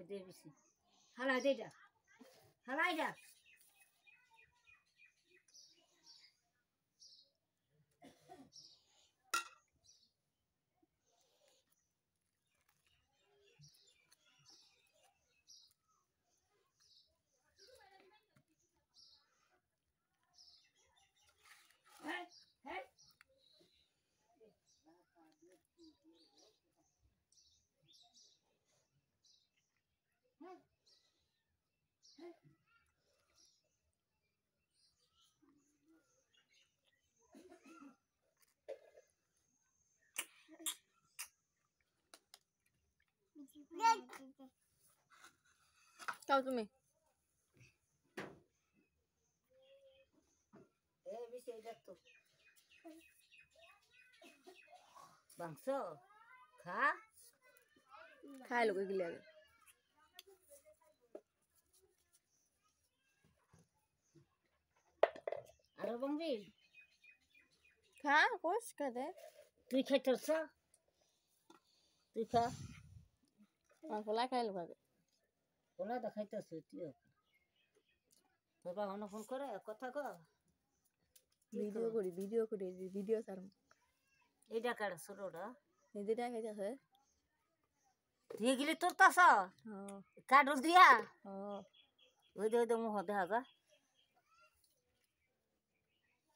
koy devirsin. hala da. Halay da. Hey, hey. 따주미 망서 가? 가 일로 가길래 বমবি খা কোষ খেতে তুই খাইতেছ তুই খা আমার খোলা খাইল ভাবে খোলা তো খাইতেছ তুই তোর বাবা ফোন করে কথা ক ভিডিও করি ভিডিও করি ভিডিও সার এটা কার ছোটটা নিজেটা খাইতেছে দিয়ে গেলি তোর তাস কাঠ দিয়া ওই দে ওই দে মুহ দেখা যা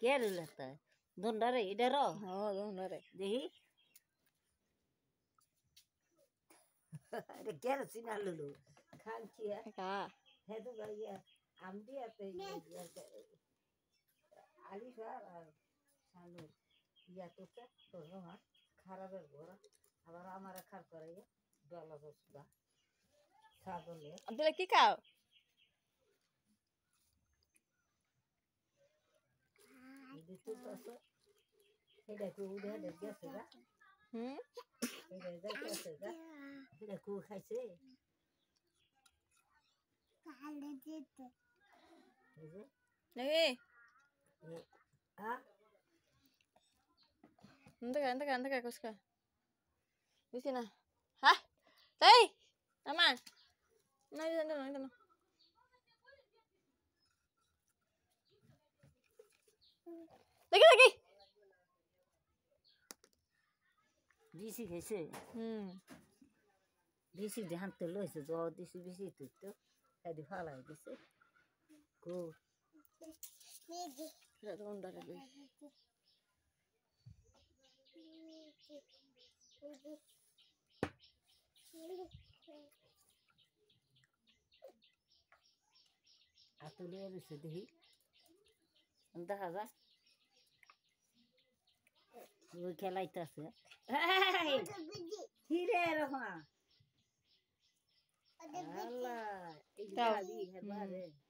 কে লেতা দন্ডারে এটা র হ্যাঁ দন্ডারে দেখি আরে কে সিনা লুলু খান চিয়া কা হে তো গিয়া আমদি আতে আলি স্যার আর সালু ইয়া তো তো হ্যাঁ খারাপের ঘর আবার আমার খার করে ডলা বসবা ছাগলে দিলে কি খাও दूध hei, hei, hei, hei, Hei, hei, hei, Hei, hei, hei, hei, hei, hei, hei, hei, hei, hei, hei, kuska. Di sini. hei, Hei, aman. hei, hei, hei, hei, hei bisik hese, hmm. bisik di hantu loh itu doa di si bisik itu tuh, ada hal lagi hese, ku, tidak tahu ntar lagi, atau dia sedih, entah apa. খেলাইতেছে হিরে রহমা আল্লাহ